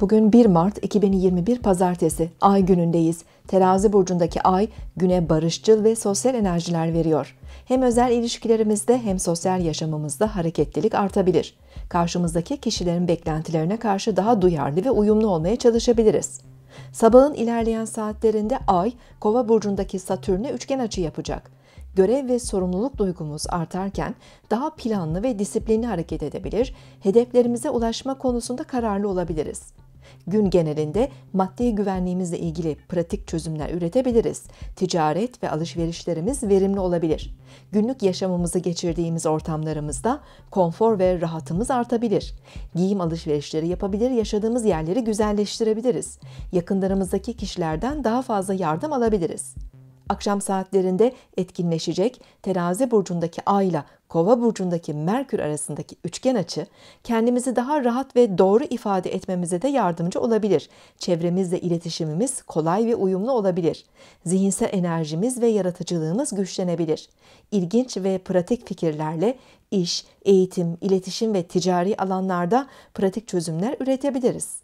Bugün 1 Mart 2021 Pazartesi, ay günündeyiz. Terazi burcundaki ay güne barışçıl ve sosyal enerjiler veriyor. Hem özel ilişkilerimizde hem sosyal yaşamımızda hareketlilik artabilir. Karşımızdaki kişilerin beklentilerine karşı daha duyarlı ve uyumlu olmaya çalışabiliriz. Sabahın ilerleyen saatlerinde ay Kova burcundaki Satürn'e üçgen açı yapacak. Görev ve sorumluluk duygumuz artarken daha planlı ve disiplinli hareket edebilir, hedeflerimize ulaşma konusunda kararlı olabiliriz gün genelinde maddi güvenliğimizle ilgili pratik çözümler üretebiliriz. Ticaret ve alışverişlerimiz verimli olabilir. Günlük yaşamımızı geçirdiğimiz ortamlarımızda konfor ve rahatımız artabilir. Giyim alışverişleri yapabilir, yaşadığımız yerleri güzelleştirebiliriz. Yakınlarımızdaki kişilerden daha fazla yardım alabiliriz. Akşam saatlerinde etkinleşecek terazi burcundaki Ay'la kova burcundaki merkür arasındaki üçgen açı kendimizi daha rahat ve doğru ifade etmemize de yardımcı olabilir. Çevremizle iletişimimiz kolay ve uyumlu olabilir. Zihinsel enerjimiz ve yaratıcılığımız güçlenebilir. İlginç ve pratik fikirlerle iş, eğitim, iletişim ve ticari alanlarda pratik çözümler üretebiliriz.